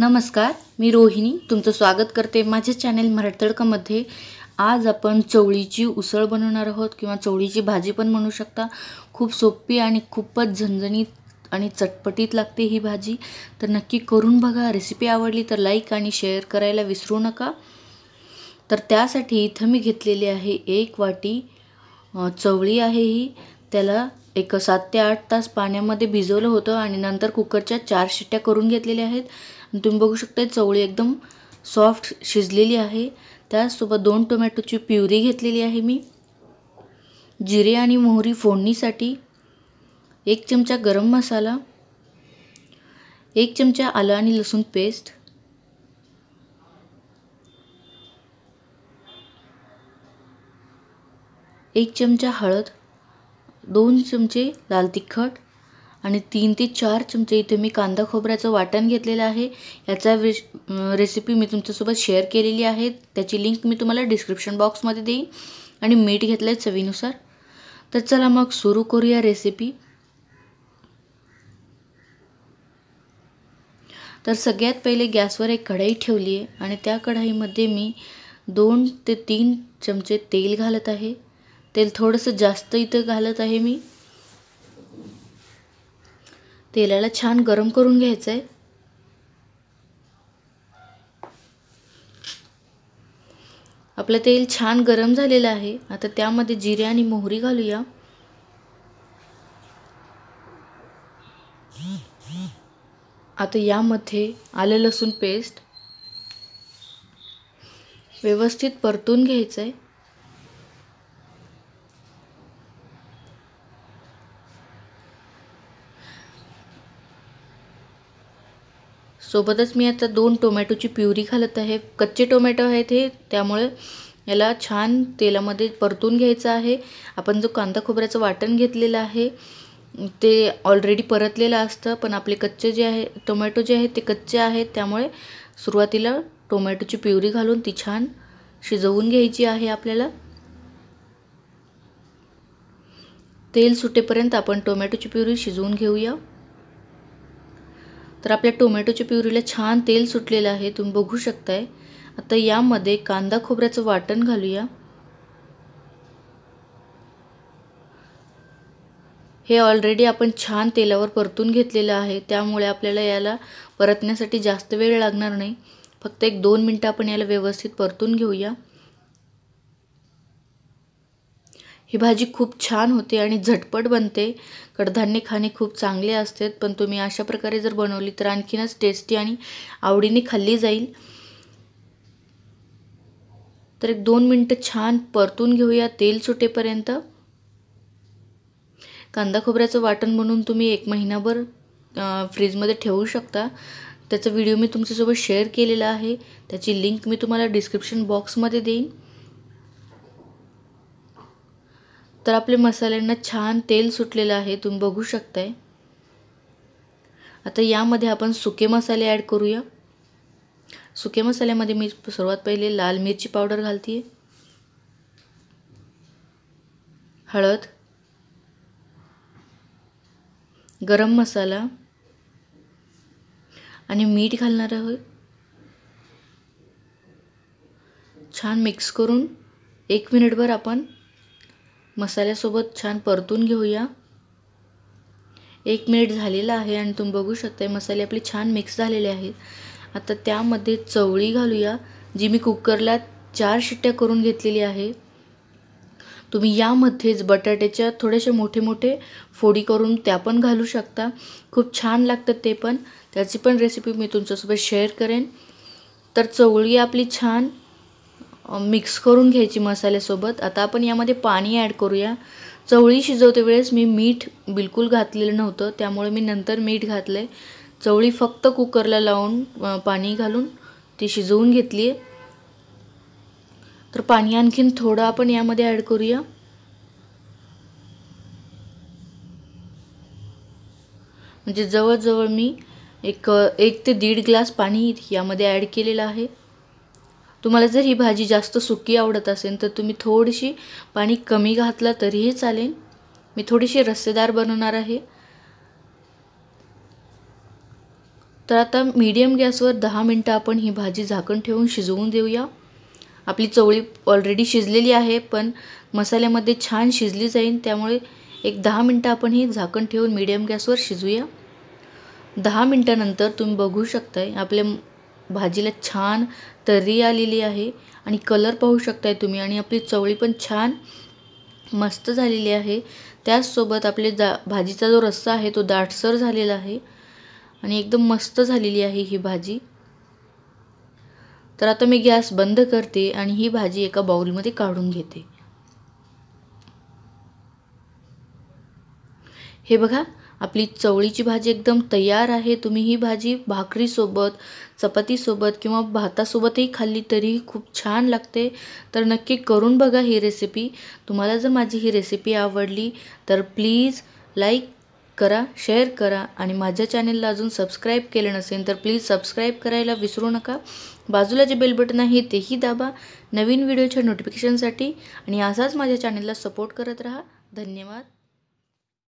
नमस्कार मी रोहिणी तुमचं स्वागत करते माझ्या चॅनेल मराठतडकामध्ये आज आपण चवळीची उसळ बनवणार आहोत किंवा चवळीची भाजी पण म्हणू शकता खूप सोपी आणि खूपच झणझणीत आणि चटपटीत लागते ही भाजी तर नक्की करून बघा रेसिपी आवडली तर लाईक आणि शेअर करायला विसरू नका तर त्यासाठी इथं मी घेतलेली आहे एक वाटी चवळी आहे ही त्याला एक सात ते आठ तास पाण्यामध्ये भिजवलं होतं आणि नंतर कुकरच्या चार शिट्ट्या करून घेतलेल्या आहेत तुम्ही बघू शकता चवळी एकदम सॉफ्ट शिजलेली आहे त्याचसोबत दोन टोमॅटोची प्युरी घेतलेली आहे मी जिरे आणि मोहरी फोडणीसाठी एक चमचा गरम मसाला एक चमचा आलं आणि लसूण पेस्ट एक चमचा हळद दोन चमचे लाल तिखट आणि तीन ते चार चमचे इथे मी कांदा खोबऱ्याचं वाटण घेतलेलं आहे याचा रेश रेसिपी मी तुमच्यासोबत शेअर केलेली आहे त्याची लिंक मी तुम्हाला डिस्क्रिप्शन बॉक्समध्ये देईन आणि मीठ घेतलं आहे चवीनुसार तर चला मग सुरू करूया रेसिपी तर सगळ्यात पहिले गॅसवर एक कढाई ठेवली आहे आणि त्या कढाईमध्ये मी दोन ते तीन चमचे तेल घालत आहे तेल थोडंसं जास्त इथं घालत आहे मी तेलाला छान गरम करून घ्यायचं आहे आपलं तेल छान गरम झालेलं आहे आता त्यामध्ये जिरे आणि मोहरी घालूया आता यामध्ये आलं लसूण पेस्ट व्यवस्थित परतून घ्यायचं आहे सोबतच मी आता दोन टोमॅटोची प्युरी घालत आहे कच्चे टोमॅटो आहेत हे त्यामुळे याला छान तेलामध्ये परतून घ्यायचं आहे आपण जो कांदा खोबऱ्याचं वाटण घेतलेलं आहे ते ऑलरेडी परतलेलं असतं पण आपले कच्चे जे आहे टोमॅटो जे आहे ते कच्चे आहेत त्यामुळे सुरुवातीला टोमॅटोची प्युरी घालून ती छान शिजवून घ्यायची आहे आपल्याला तेल सुटेपर्यंत आपण टोमॅटोची प्युरी शिजवून घेऊया तर आपल्या टोमॅटोच्या प्युरीला छान तेल सुटलेलं आहे तुम्ही बघू शकताय आता यामध्ये कांदा खोबऱ्याचं वाटण घालूया हे ऑलरेडी आपण छान तेलावर परतून घेतलेलं आहे त्यामुळे आपल्याला याला परतण्यासाठी जास्त वेळ लागणार नाही फक्त एक दोन मिनटं आपण याला व्यवस्थित परतून घेऊया ही भाजी खूप छान होते आणि झटपट बनते कडधान्य खाणे खूप चांगले असते पण तुम्ही अशा प्रकारे जर बनवली तर आणखीनच टेस्टी आणि आवडीने खाल्ली जाईल तर एक दोन मिनटं छान परतून घेऊया तेल सुटेपर्यंत कांदा खोबऱ्याचं वाटण बनवून तुम्ही एक महिनाभर फ्रीजमध्ये ठेवू शकता त्याचा व्हिडिओ मी तुमच्यासोबत शेअर केलेला आहे त्याची लिंक मी तुम्हाला डिस्क्रिप्शन बॉक्समध्ये देईन तर आपले मसाल्यांना छान तेल सुटलेलं आहे तुम्ही बघू शकताय आता यामध्ये आपण सुके मसाले ॲड करूया सुके मसाल्यामध्ये मी सर्वात पहिले लाल मिरची पावडर घालते हळद गरम मसाला आणि मीठ घालणार आहोत छान मिक्स करून एक मिनिटभर आपण मसाल्यासोबत छान परतून घेऊया एक मिनिट झालेला आहे आणि तुम्ही बघू शकता मसाले आपले छान मिक्स झालेले आहेत आता त्यामध्ये चवळी घालूया जी मी कुकरला चार शिट्ट्या करून घेतलेली आहे तुम्ही यामध्येच बटाट्याच्या थोडेसे मोठे मोठे फोडी करून त्या पण घालू शकता खूप छान लागतं ते पण त्याची पण रेसिपी मी तुमच्यासोबत शेअर करेन तर चवळी आपली छान मिक्स करून घ्यायची मसाल्यासोबत आता आपण यामध्ये पाणी ॲड करूया चवळी शिजवते वेळेस मी मीठ बिलकुल घातलेलं नव्हतं त्यामुळे मी नंतर मीठ घातलं आहे चवळी फक्त कुकरला लावून पाणी घालून ती शिजवून घेतली आहे तर पाणी आणखीन थोडं आपण यामध्ये ॲड करूया म्हणजे जवळजवळ मी एक एक ते दीड ग्लास पाणी यामध्ये ॲड केलेलं आहे तुम्हाला जर ही भाजी जास्त सुकी आवडत असेल तर तुम्ही थोडीशी पाणी कमी घातलं तरीही चालेल मी थोडीशी रस्सेदार बनवणार आहे तर आता मीडियम गॅसवर दहा मिनटं आपण ही भाजी झाकण ठेवून शिजवून देऊया आपली चवळी ऑलरेडी शिजलेली आहे पण मसाल्यामध्ये छान शिजली जाईल त्यामुळे एक दहा मिनटं आपण ही झाकण ठेवून मीडियम गॅसवर शिजूया दहा मिनटानंतर तुम्ही बघू शकताय आपल्या भाजीला छान तर्री आलेली आहे आणि कलर पाहू शकताय तुम्ही आणि आपली चवळी पण छान मस्त झालेली आहे त्याचसोबत आपले जा भाजीचा जो रस्सा आहे तो दाटसर झालेला आहे आणि एकदम मस्त झालेली आहे ही भाजी तर आता मी गॅस बंद करते आणि ही भाजी एका बाउलमध्ये काढून घेते हे बघा आपली चवळीची भाजी एकदम तयार आहे तुम्ही ही भाजी भाकरीसोबत चपातीसोबत किंवा भातासोबतही खाल्ली तरी खूप छान लागते तर नक्की करून बघा ही रेसिपी तुम्हाला जर माझी ही रेसिपी आवडली तर प्लीज लाईक करा शेअर करा आणि माझ्या चॅनेलला अजून सबस्क्राईब केले नसेल तर प्लीज सबस्क्राईब करायला विसरू नका बाजूला जे बेल बटन आहे तेही दाबा नवीन व्हिडिओच्या नोटिफिकेशनसाठी आणि असाच माझ्या चॅनेलला सपोर्ट करत राहा धन्यवाद